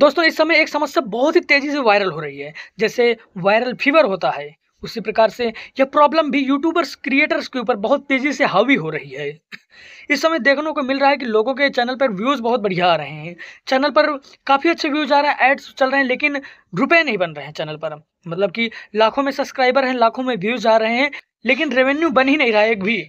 दोस्तों इस समय एक समस्या बहुत ही तेज़ी से वायरल हो रही है जैसे वायरल फीवर होता है उसी प्रकार से यह प्रॉब्लम भी यूट्यूबर्स क्रिएटर्स के ऊपर बहुत तेज़ी से हावी हो रही है इस समय देखने को मिल रहा है कि लोगों के चैनल पर व्यूज़ बहुत बढ़िया आ रहे हैं चैनल पर काफ़ी अच्छे व्यूज़ आ रहे हैं एड्स चल रहे हैं लेकिन रुपए नहीं बन रहे हैं चैनल पर मतलब कि लाखों में सब्सक्राइबर हैं लाखों में व्यूज़ आ रहे हैं लेकिन रेवेन्यू बन ही नहीं रहा है एक भी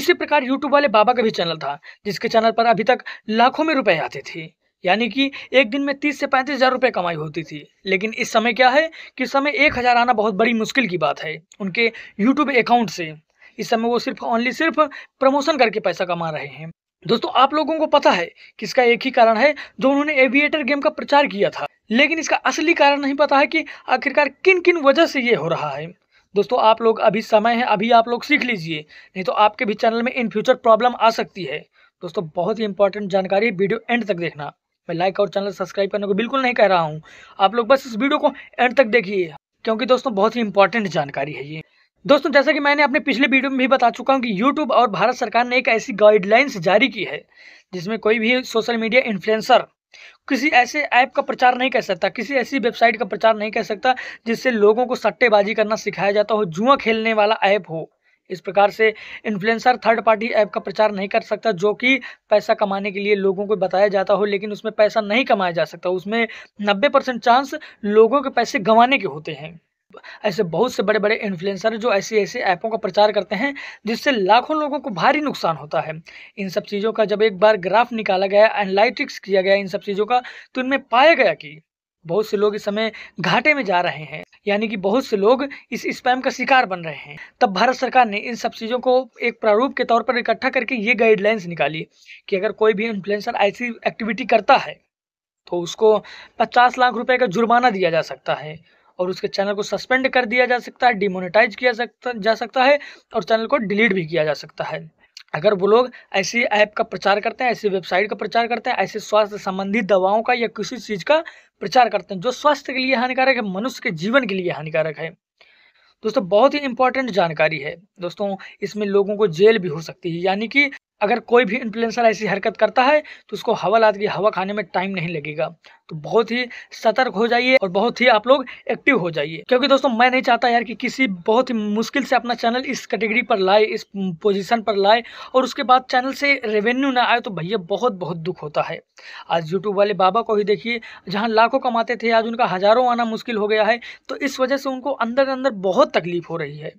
इसी प्रकार यूट्यूब वाले बाबा का भी चैनल था जिसके चैनल पर अभी तक लाखों में रुपए आते थे यानी कि एक दिन में तीस से पैंतीस हज़ार रुपये कमाई होती थी लेकिन इस समय क्या है कि समय एक हज़ार आना बहुत बड़ी मुश्किल की बात है उनके यूट्यूब अकाउंट से इस समय वो सिर्फ ओनली सिर्फ प्रमोशन करके पैसा कमा रहे हैं दोस्तों आप लोगों को पता है कि इसका एक ही कारण है जो उन्होंने एविएटर गेम का प्रचार किया था लेकिन इसका असली कारण नहीं पता है कि आखिरकार किन किन वजह से ये हो रहा है दोस्तों आप लोग अभी समय है अभी आप लोग सीख लीजिए नहीं तो आपके भी चैनल में इन फ्यूचर प्रॉब्लम आ सकती है दोस्तों बहुत ही इंपॉर्टेंट जानकारी वीडियो एंड तक देखना मैं लाइक और चैनल सब्सक्राइब करने को बिल्कुल नहीं कह रहा हूँ आप लोग बस इस वीडियो को एंड तक देखिए क्योंकि दोस्तों बहुत ही इंपॉर्टेंट जानकारी है ये दोस्तों जैसा कि मैंने अपने पिछले वीडियो में भी बता चुका हूँ कि यूट्यूब और भारत सरकार ने एक ऐसी गाइडलाइंस जारी की है जिसमें कोई भी सोशल मीडिया इन्फ्लुएंसर किसी ऐसे ऐप का प्रचार नहीं कर सकता किसी ऐसी वेबसाइट का प्रचार नहीं कर सकता जिससे लोगों को सट्टेबाजी करना सिखाया जाता हो जुआ खेलने वाला ऐप हो इस प्रकार से इन्फ्लुएंसर थर्ड पार्टी ऐप का प्रचार नहीं कर सकता जो कि पैसा कमाने के लिए लोगों को बताया जाता हो लेकिन उसमें पैसा नहीं कमाया जा सकता उसमें नब्बे परसेंट चांस लोगों के पैसे गंवाने के होते हैं ऐसे बहुत से बड़े बड़े इन्फ्लुएंसर जो ऐसे ऐसे ऐपों का प्रचार करते हैं जिससे लाखों लोगों को भारी नुकसान होता है इन सब चीज़ों का जब एक बार ग्राफ निकाला गया एनालिटिक्स किया गया इन सब चीज़ों का तो इनमें पाया गया कि बहुत से लोग इस समय घाटे में जा रहे हैं यानी कि बहुत से लोग इस स्पैम का शिकार बन रहे हैं तब भारत सरकार ने इन सब चीज़ों को एक प्रारूप के तौर पर इकट्ठा करके ये गाइडलाइंस निकाली कि अगर कोई भी इन्फ्लुएंसर ऐसी एक्टिविटी करता है तो उसको पचास लाख रुपए का जुर्माना दिया जा सकता है और उसके चैनल को सस्पेंड कर दिया जा सकता है डिमोनेटाइज किया जा सकता है और चैनल को डिलीट भी किया जा सकता है अगर वो लोग ऐसी ऐप का प्रचार करते हैं ऐसी वेबसाइट का प्रचार करते हैं ऐसे स्वास्थ्य संबंधी दवाओं का या किसी चीज़ का प्रचार करते हैं जो स्वास्थ्य के लिए हानिकारक है मनुष्य के जीवन के लिए हानिकारक है दोस्तों बहुत ही इंपॉर्टेंट जानकारी है दोस्तों इसमें लोगों को जेल भी हो सकती है यानी कि अगर कोई भी इन्फ्लुएंसर ऐसी हरकत करता है तो उसको लाद की हवा खाने में टाइम नहीं लगेगा तो बहुत ही सतर्क हो जाइए और बहुत ही आप लोग एक्टिव हो जाइए क्योंकि दोस्तों मैं नहीं चाहता यार कि किसी बहुत ही मुश्किल से अपना चैनल इस कैटेगरी पर लाए इस पोजीशन पर लाए और उसके बाद चैनल से रेवेन्यू ना आए तो भैया बहुत बहुत दुख होता है आज यूट्यूब वाले बाबा को ही देखिए जहाँ लाखों कमाते थे आज उनका हज़ारों आना मुश्किल हो गया है तो इस वजह से उनको अंदर अंदर बहुत तकलीफ हो रही है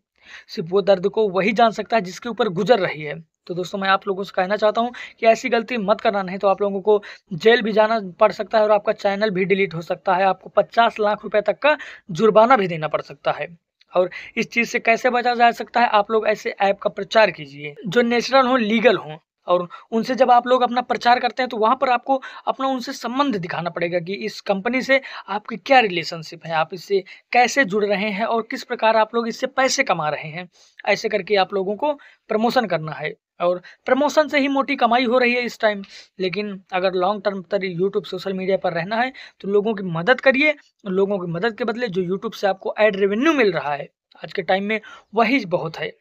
सिर्फ वो दर्द को वही जान सकता है जिसके ऊपर गुजर रही है तो दोस्तों मैं आप लोगों से कहना चाहता हूँ कि ऐसी गलती मत करना नहीं तो आप लोगों को जेल भी जाना पड़ सकता है और आपका चैनल भी डिलीट हो सकता है आपको पचास लाख रुपए तक का जुर्माना भी देना पड़ सकता है और इस चीज़ से कैसे बचा जा सकता है आप लोग ऐसे ऐप का प्रचार कीजिए जो नेचुरल हो लीगल हो और उनसे जब आप लोग अपना प्रचार करते हैं तो वहाँ पर आपको अपना उनसे संबंध दिखाना पड़ेगा कि इस कंपनी से आपकी क्या रिलेशनशिप है आप इससे कैसे जुड़ रहे हैं और किस प्रकार आप लोग इससे पैसे कमा रहे हैं ऐसे करके आप लोगों को प्रमोशन करना है और प्रमोशन से ही मोटी कमाई हो रही है इस टाइम लेकिन अगर लॉन्ग टर्म तक यूट्यूब सोशल मीडिया पर रहना है तो लोगों की मदद करिए लोगों की मदद के बदले जो यूट्यूब से आपको एड रेवेन्यू मिल रहा है आज के टाइम में वही बहुत है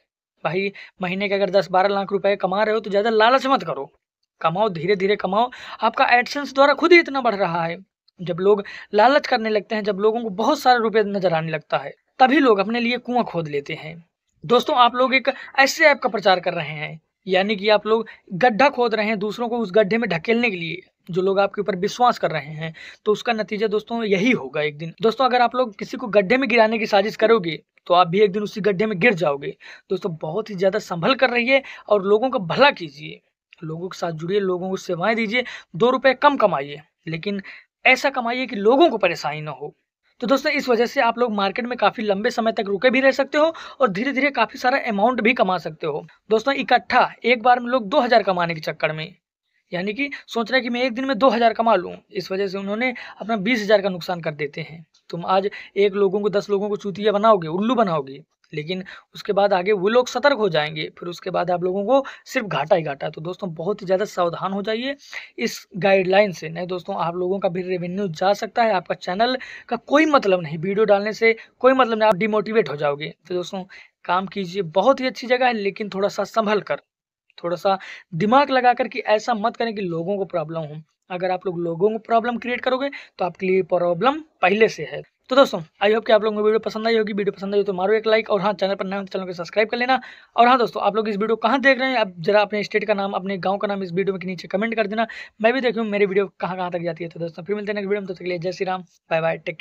भाई महीने के अगर दस बारह लाख रुपए कमा रहे हो तो ज़्यादा लालच मत करो कमाओ धीरे धीरे कमाओ आपका एडसेंस द्वारा खुद ही इतना बढ़ रहा है जब लोग लालच करने लगते हैं जब लोगों को बहुत सारे रुपये नजर आने लगता है तभी लोग अपने लिए कुआं खोद लेते हैं दोस्तों आप लोग एक ऐसे ऐप का प्रचार कर रहे हैं यानी कि आप लोग गड्ढा खोद रहे हैं दूसरों को उस गड्ढे में ढकेलने के लिए जो लोग आपके ऊपर विश्वास कर रहे हैं तो उसका नतीजा दोस्तों यही होगा एक दिन दोस्तों अगर आप लोग किसी को गड्ढे में गिराने की साजिश करोगे तो आप भी एक दिन उसी गड्ढे में गिर जाओगे दोस्तों बहुत ही ज़्यादा संभल कर रहिए और लोगों का भला कीजिए लोगों के साथ जुड़िए लोगों को सेवाएं दीजिए दो रुपये कम कमाइए लेकिन ऐसा कमाइए कि लोगों को परेशानी ना हो तो दोस्तों इस वजह से आप लोग मार्केट में काफ़ी लंबे समय तक रुके भी रह सकते हो और धीरे धीरे काफ़ी सारा अमाउंट भी कमा सकते हो दोस्तों इकट्ठा एक बार में लोग दो हज़ार कमाने के चक्कर में यानी कि सोच रहा है कि मैं एक दिन में दो हज़ार कमा लूँ इस वजह से उन्होंने अपना बीस हज़ार का नुकसान कर देते हैं तुम आज एक लोगों को दस लोगों को चूतिया बनाओगे उल्लू बनाओगे लेकिन उसके बाद आगे वो लोग सतर्क हो जाएंगे फिर उसके बाद आप लोगों को सिर्फ घाटा ही घाटा तो दोस्तों बहुत ही ज़्यादा सावधान हो जाइए इस गाइडलाइन से नहीं दोस्तों आप लोगों का भी रेवेन्यू जा सकता है आपका चैनल का कोई मतलब नहीं वीडियो डालने से कोई मतलब नहीं आप डिमोटिवेट हो जाओगे तो दोस्तों काम कीजिए बहुत ही अच्छी जगह है लेकिन थोड़ा सा संभल कर थोड़ा सा दिमाग लगा करके ऐसा मत करें कि लोगों को प्रॉब्लम हो अगर आप लोग लोगों को प्रॉब्लम क्रिएट करोगे तो आपके लिए प्रॉब्लम पहले से है तो दोस्तों आई होप कि आप लोगों को वीडियो पसंद आई होगी वीडियो पसंद आई तो मारो एक लाइक और हाँ चैनल पर नया तो चैनल को सब्सक्राइब कर लेना और हाँ दोस्तों आप लोग इस वीडियो कहाँ देख रहे हैं आप जरा अपने स्टेट का नाम अपने गांव का नाम इस वीडियो के नीचे कमेंट कर देना मैं भी देखूँ मेरी वीडियो कहाँ कहाँ तक जाती है तो दोस्तों फिर मिलते हैं नेक्स्ट वीडियो में तो जय Shri Ram bye bye take care